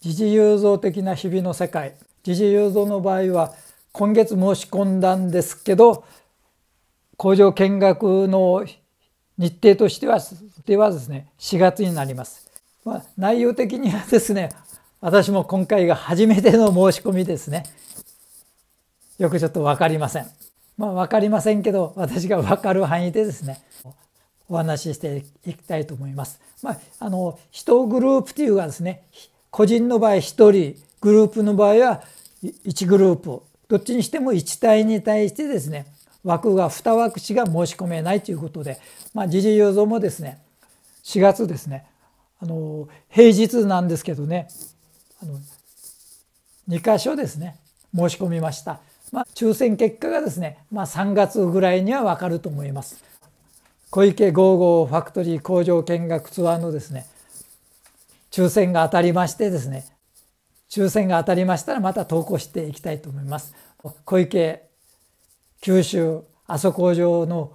時事雄造的な日々の世界時事雄造の場合は今月申し込んだんですけど工場見学の日程としてはではですね4月になります、まあ、内容的にはですね私も今回が初めての申し込みですねよくちょっと分かりませんまあ分かりませんけど私が分かる範囲でですねお話ししていきたいと思います。まあ、あの人グループというかですね個人の場合1人グループの場合は1グループどっちにしても1体に対してですね枠が2枠しか申し込めないということで、まあ、時事要造もですね4月ですねあの平日なんですけどねあの2箇所ですね申し込みました、まあ、抽選結果がですね、まあ、3月ぐらいには分かると思います小池55ファクトリー工場見学ツアーのですね抽選が当たりましてですね抽選が当たりましたらまた投稿していきたいと思います。小池九州阿蘇工場の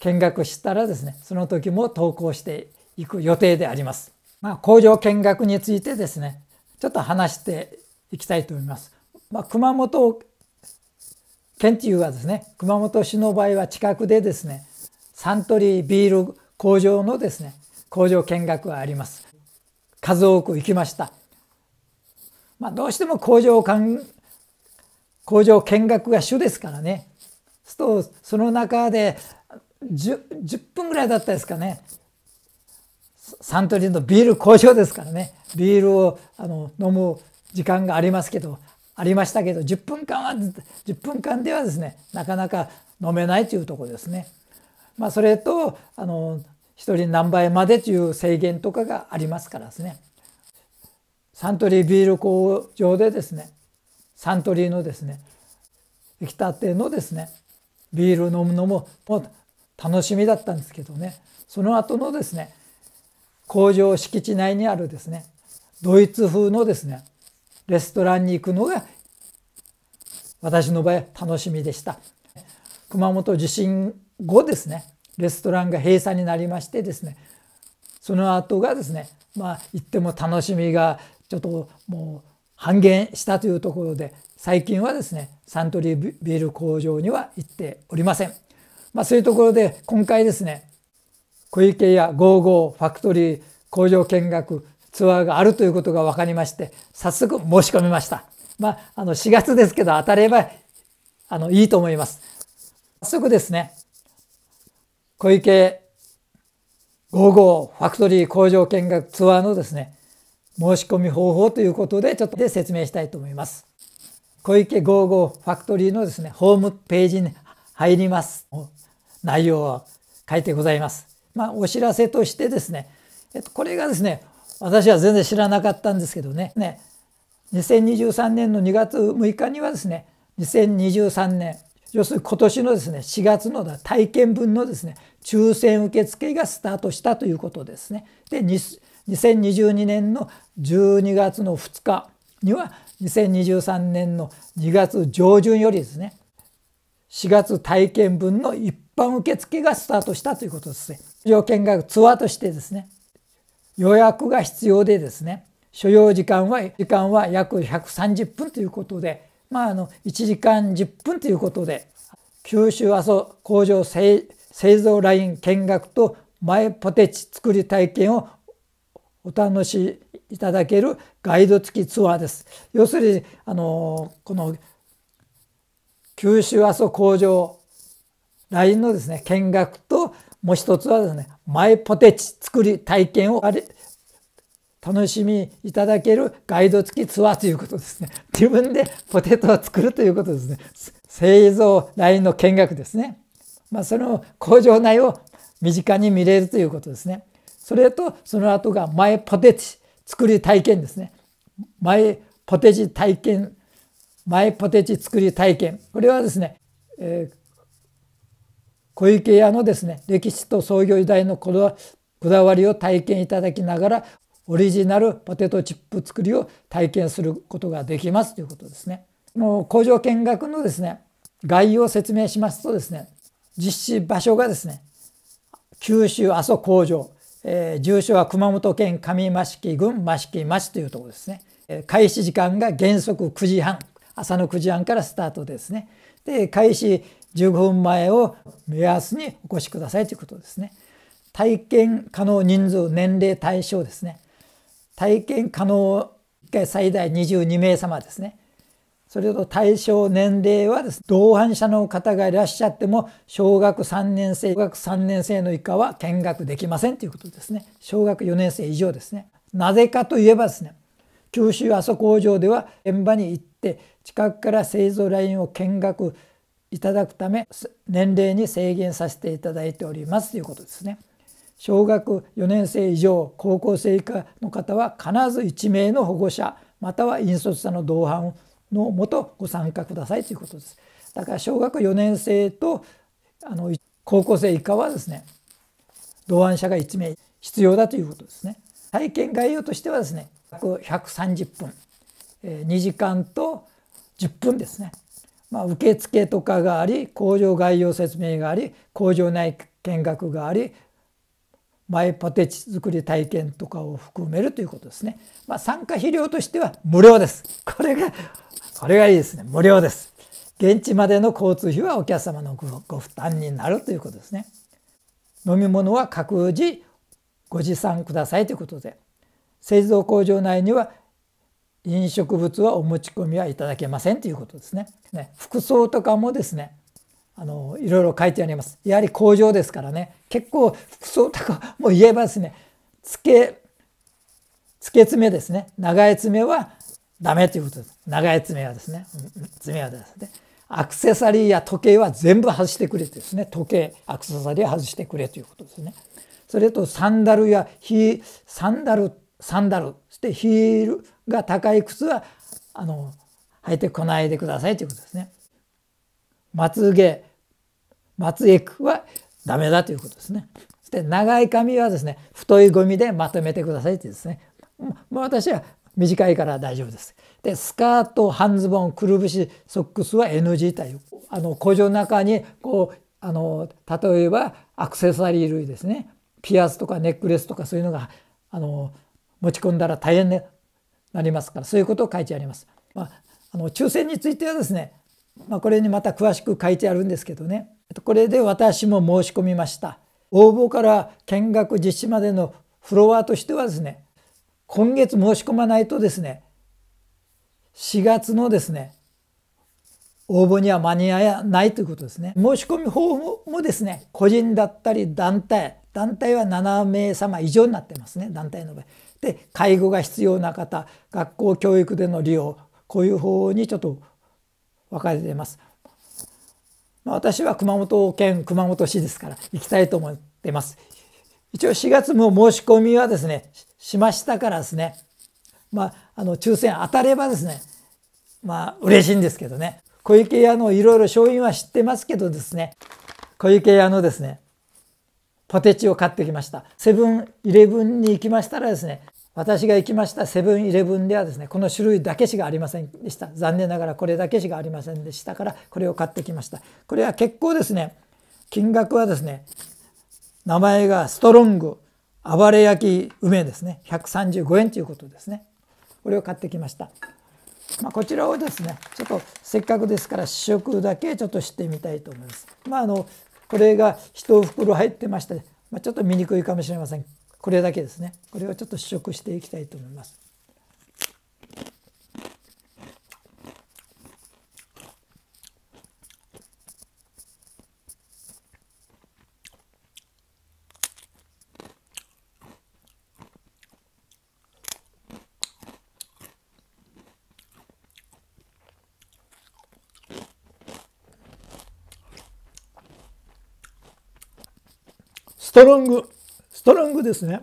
見学したらですねその時も投稿していく予定であります。まあ、工場見学についてですねちょっと話していきたいと思います。まあ、熊本県知事はですね熊本市の場合は近くでですねサントリービール工場のですね工場見学はあります数多く行きました、まあ、どうしても工場工場見学が主ですからねそうするとその中で 10, 10, 分ぐらいだったですかねサントリーのビール工場ですからねビールをあの飲む時間がありますけどありましたけど10分間は10分間ではですねなかなか飲めないというとこですね。まあ、それとあの1人何倍までという制限とかがありますからですねサントリービール工場でですねサントリーのですね出来たてのですねビール飲むのももう楽しみだったんですけどねその後のですね工場敷地内にあるですねドイツ風のですねレストランに行くのが私の場合楽しみでした熊本地震後ですねレストランが閉鎖になりましてですねその後がですねまあ行っても楽しみがちょっともう半減したというところで最近はですねサントリービール工場には行っておりません。まあ、そういうところで今回ですね小池や55ファクトリー工場見学ツアーがあるということが分かりまして早速申し込みました。まあ、あの4月ですけど当たればあのいいと思います。早速ですね小池55ファクトリー工場見学ツアーのですね、申し込み方法ということで、ちょっとで説明したいと思います。小池55ファクトリーのですね、ホームページに入ります。内容は書いてございます。まあ、お知らせとしてですね、えっと、これがですね、私は全然知らなかったんですけどね、ね、2023年の2月6日にはですね、2023年要するに今年のですね4月の体験分のですね抽選受付がスタートしたということですね。で2022年の12月の2日には2023年の2月上旬よりですね4月体験分の一般受付がスタートしたということですね。条件がツアーとしてですね予約が必要でですね所要時間は時間は約130分ということでまあ、あの1時間10分ということで九州阿蘇工場製造ライン見学と前ポテチ作り体験をお楽しみいただけるガイド付きツアーです。要するにあのこの九州阿蘇工場ラインのですね見学ともう一つはですねマイポテチ作り体験をあれ楽しみいただけるガイド付きツアーということですね。自分でポテトを作るということですね。製造ラインの見学ですね。まあ、その工場内を身近に見れるということですね。それとその後がマイポテチ作り体験ですね。マイポテチ体験、マイポテチ作り体験。これはですね、えー、小池屋のですね、歴史と創業時代のこだわりを体験いただきながらオリジナルポテトチップ作りを体験することができますということですね。もう工場見学のですね、概要を説明しますとですね、実施場所がですね、九州阿蘇工場、えー、住所は熊本県上益城郡益城町というところですね。開始時間が原則9時半、朝の9時半からスタートですね。で、開始15分前を目安にお越しくださいということですね。体験可能人数、年齢、対象ですね。体験可能1回最大22名様ですねそれと対象年齢はです、ね、同伴者の方がいらっしゃっても小学3年生小学3年生の以下は見学できませんということですね小学4年生以上ですねなぜかといえばですね九州阿蘇工場では現場に行って近くから製造ラインを見学いただくため年齢に制限させていただいておりますということですね。小学4年生以上高校生以下の方は必ず1名の保護者または引率者の同伴のもとご参加くださいということです。だから小学4年生とあの高校生以下はですね同伴者が1名必要だということですね。体験概要としてはですね130分2時間と10分ですね。まあ、受付とかがあり工場概要説明があり工場内見学がありマイポテチ作り体験とかを含めるということですね。まあ、参加費料としては無料です。これが、それがいいですね。無料です。現地までの交通費はお客様のご負担になるということですね。飲み物は各自ご持参くださいということで、製造工場内には飲食物はお持ち込みはいただけませんということですね。ね服装とかもですね、あのいろいろ書いてあります。やはり工場ですからね結構服装とかも言えばですねつけつけ爪ですね長い爪はダメということです。長い爪はですね爪はですねアクセサリーや時計は全部外してくれてですね時計アクセサリーは外してくれということですね。それとサンダルやヒサンダルサンダルそしてヒールが高い靴はあの履いてこないでくださいということですね。まつげ松江区はダメだということですね。そして長い髪はですね太いゴミでまとめてくださいってですねまあ、私は短いから大丈夫です。でスカート半ズボンくるぶしソックスは NG というあの工場の中にこうあの例えばアクセサリー類ですねピアスとかネックレスとかそういうのがあの持ち込んだら大変になりますからそういうことを書いてあります。まあ、あの抽選についてはですね、まあ、これにまた詳しく書いてあるんですけどねこれで私も申し込みました応募から見学実施までのフロアとしてはですね今月申し込まないとですね4月のですね応募には間に合わないということですね申し込み方法もですね個人だったり団体団体は7名様以上になってますね団体の場合で介護が必要な方学校教育での利用こういう方にちょっと分かれていますまあ、私は熊本県熊本市ですから行きたいと思っています。一応4月も申し込みはですね、しましたからですね、まあ、あの抽選当たればですね、まあ嬉しいんですけどね、小池屋のいろいろ商品は知ってますけどですね、小池屋のですね、ポテチを買ってきました。セブンイレブンに行きましたらですね、私が行きましたセブンイレブンではですねこの種類だけしかありませんでした残念ながらこれだけしかありませんでしたからこれを買ってきましたこれは結構ですね金額はですね名前がストロング暴れ焼き梅ですね135円ということですねこれを買ってきました、まあ、こちらをですねちょっとせっかくですから試食だけちょっとしてみたいと思いますまああのこれが1袋入ってまして、まあ、ちょっと見にくいかもしれませんこれだけですねこれをちょっと試食していきたいと思います。ストロングストロングですね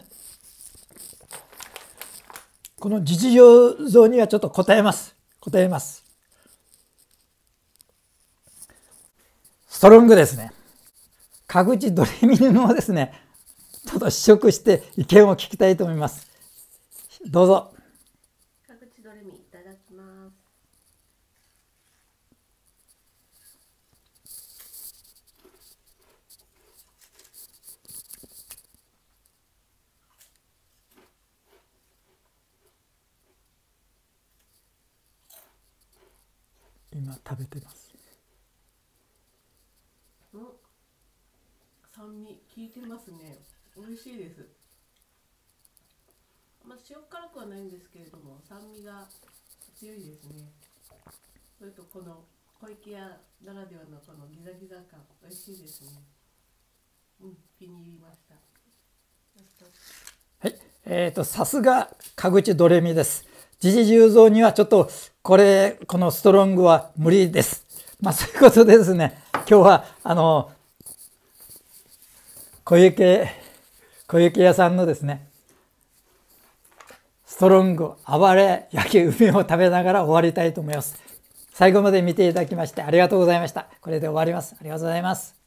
この自治情像にはちょっと答えます答えますストロングですね各自ドレミヌムですねちょっと試食して意見を聞きたいと思いますどうぞ今食べてます酸味効いてますね美味しいですまあ、塩辛くはないんですけれども酸味が強いですねそれとこの小池屋ならではのこのギザギザ感美味しいですねうん気に入りましたはいえーと、さすがかぐちドレミです時事重蔵にはちょっとこれ、このストロングは無理です。まあそういうことでですね、今日はあの、小池、小池屋さんのですね、ストロング、暴れ、焼き海を食べながら終わりたいと思います。最後まで見ていただきましてありがとうございました。これで終わります。ありがとうございます。